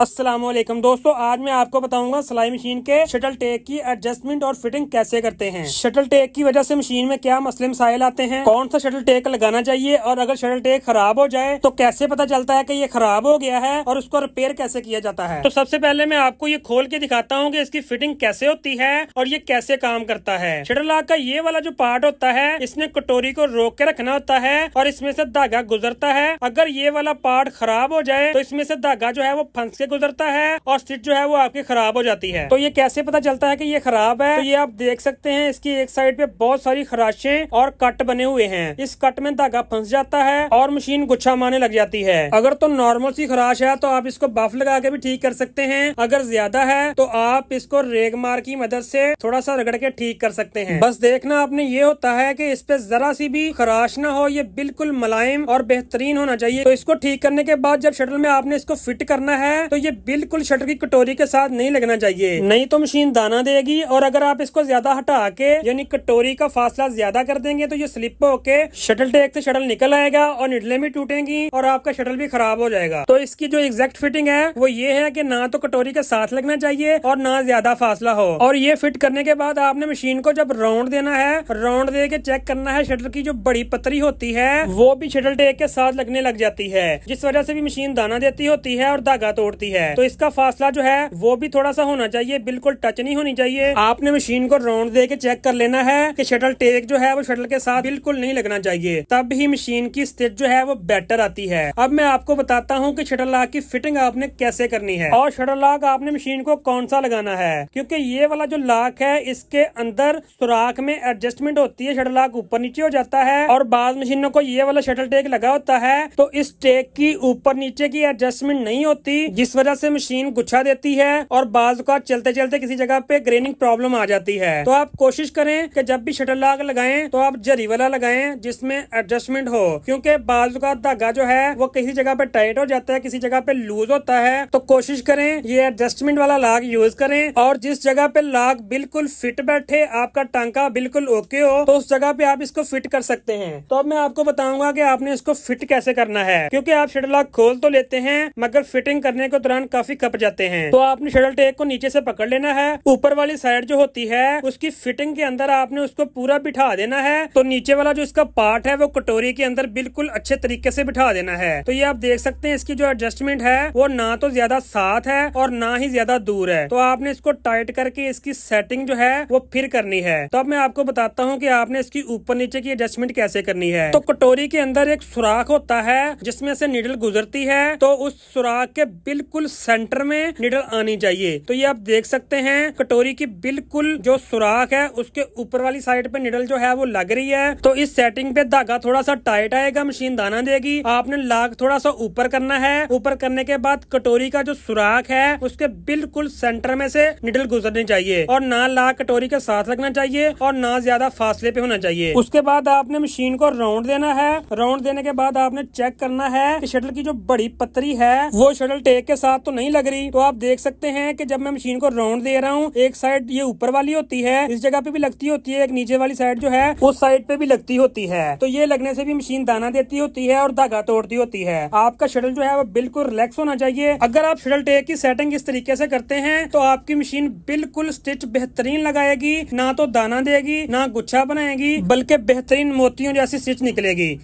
असलम दोस्तों आज मैं आपको बताऊंगा सिलाई मशीन के शटल टेक की एडजस्टमेंट और फिटिंग कैसे करते हैं शटल टेक की वजह से मशीन में क्या मसले मसाइल आते हैं कौन सा शटल टेक लगाना चाहिए और अगर शटल टेक खराब हो जाए तो कैसे पता चलता है कि ये खराब हो गया है और उसको रिपेयर कैसे किया जाता है तो सबसे पहले मैं आपको ये खोल के दिखाता हूँ की इसकी फिटिंग कैसे होती है और ये कैसे काम करता है शटल लॉक का ये वाला जो पार्ट होता है इसने कटोरी को रोक के रखना होता है और इसमें से धागा गुजरता है अगर ये वाला पार्ट खराब हो जाए तो इसमें से धागा जो है वो फंस के गुजरता है और स्टिच जो है वो आपकी खराब हो जाती है तो ये कैसे पता चलता है की ये खराब है तो ये आप देख सकते हैं इसकी एक साइड पे बहुत सारी खराशे और कट बने हुए हैं इस कट में धागा फंस जाता है और मशीन गुच्छा मारने लग जाती है अगर तो नॉर्मल सी खराश है तो आप इसको बफ लगा के भी ठीक कर सकते हैं अगर ज्यादा है तो आप इसको रेग मार की मदद से थोड़ा सा रगड़ के ठीक कर सकते हैं बस देखना आपने ये होता है कि इस पे जरा सी भी खराश ना हो ये बिल्कुल मुलायम और बेहतरीन होना चाहिए तो इसको ठीक करने के बाद जब शटल में आपने इसको फिट करना है तो तो ये बिल्कुल शटर की कटोरी के साथ नहीं लगना चाहिए नहीं तो मशीन दाना देगी और अगर आप इसको ज्यादा हटा के यानी कटोरी का फासला ज्यादा कर देंगे तो ये स्लिप होके शटल टेक से शटल निकल आएगा और निडले भी टूटेंगी और आपका शटल भी खराब हो जाएगा तो इसकी जो एग्जैक्ट फिटिंग है वो ये है की ना तो कटोरी के साथ लगना चाहिए और ना ज्यादा फासला हो और ये फिट करने के बाद आपने मशीन को जब राउंड देना है राउंड दे के चेक करना है शटर की जो बड़ी पतरी होती है वो भी शटल टेक के साथ लगने लग जाती है जिस वजह से भी मशीन दाना देती होती है और धागा तोड़ती जाती है तो इसका फासला जो है वो भी थोड़ा सा होना चाहिए बिल्कुल टच नहीं होनी चाहिए आपने मशीन को राउंड दे के चेक कर लेना है कि शटल टेक जो है वो शटल के साथ बिल्कुल नहीं लगना चाहिए तब ही मशीन की स्थिति जो है वो बेटर आती है अब मैं आपको बताता हूँ की शटल लॉक की फिटिंग आपने कैसे करनी है और शटल लॉक आपने मशीन को कौन सा लगाना है क्यूँकी ये वाला जो लॉक है इसके अंदर सुराख में एडजस्टमेंट होती है शटल लॉक ऊपर नीचे हो जाता है और बाद मशीनों को ये वाला शटल टेक लगा होता है तो इस टेक की ऊपर नीचे की एडजस्टमेंट नहीं होती जिस वजह से मशीन गुच्छा देती है और बाज का चलते चलते किसी जगह पे ग्रेनिंग प्रॉब्लम आ जाती है तो आप कोशिश करें कि जब भी शटर लाग लगाए तो आप जरी वाला लगाए जिसमे एडजस्टमेंट हो क्यूँकी बाज का धागा जो है वो किसी जगह पे टाइट हो जाता है किसी जगह पे लूज होता है तो कोशिश करें ये एडजस्टमेंट वाला लाग यूज करें और जिस जगह पे लाग बिल्कुल फिट बैठे आपका टांका बिल्कुल ओके हो तो उस जगह पे आप इसको फिट कर सकते हैं तो अब मैं आपको बताऊंगा कि आपने इसको फिट कैसे करना है क्योंकि आप शटर लॉक खोल तो लेते हैं मगर फिटिंग करने को के दौरान काफी कप जाते हैं तो आपने शटल टेक को नीचे से पकड़ लेना है ऊपर वाली साइड जो होती है उसकी फिटिंग के अंदर आपने उसको पूरा बिठा देना है तो नीचे वाला जो इसका पार्ट है वो कटोरी के अंदर बिल्कुल अच्छे तरीके से बिठा देना है तो ये आप देख सकते हैं इसकी जो एडजस्टमेंट है वो ना तो ज्यादा साथ है और ना ही ज्यादा दूर है तो आपने इसको टाइट करके इसकी सेटिंग जो है वो फिर करनी है तो अब मैं आपको बताता हूँ की आपने इसकी ऊपर नीचे की एडजस्टमेंट कैसे करनी है तो कटोरी के अंदर एक सुराख होता है जिसमे से निडल गुजरती है तो उस सुराख के बिल्कुल बिल्कुल सेंटर में निडल आनी चाहिए तो ये आप देख सकते हैं कटोरी की बिल्कुल जो सुराख है उसके ऊपर वाली साइड पे निडल जो है वो लग रही है तो इस सेटिंग पे धागा थोड़ा सा टाइट आएगा मशीन दाना देगी आपने लाग थोड़ा सा ऊपर करना है ऊपर करने के बाद कटोरी का जो सुराख है उसके बिल्कुल सेंटर में से निडल गुजरनी चाहिए और ना लाग कटोरी के साथ लगना चाहिए और ना ज्यादा फासले पे होना चाहिए उसके बाद आपने मशीन को राउंड देना है राउंड देने के बाद आपने चेक करना है कि शटल की जो बड़ी पतरी है वो शटल टेक के साथ तो नहीं लग रही तो आप देख सकते हैं कि जब मैं मशीन को राउंड दे रहा हूँ एक साइड ये ऊपर वाली होती है इस जगह पे भी लगती होती है एक नीचे वाली साइड जो है उस साइड पे भी लगती होती है तो ये लगने से भी मशीन दाना देती होती है और धागा तोड़ती होती है आपका शटल जो है वो बिल्कुल रिलैक्स होना चाहिए अगर आप शटल टेक की सेटिंग इस तरीके से करते हैं तो आपकी मशीन बिल्कुल स्टिच बेहतरीन लगाएगी ना तो दाना देगी ना गुच्छा बनाएगी बल्कि बेहतरीन मोतियों जैसी स्टिच निकलेगी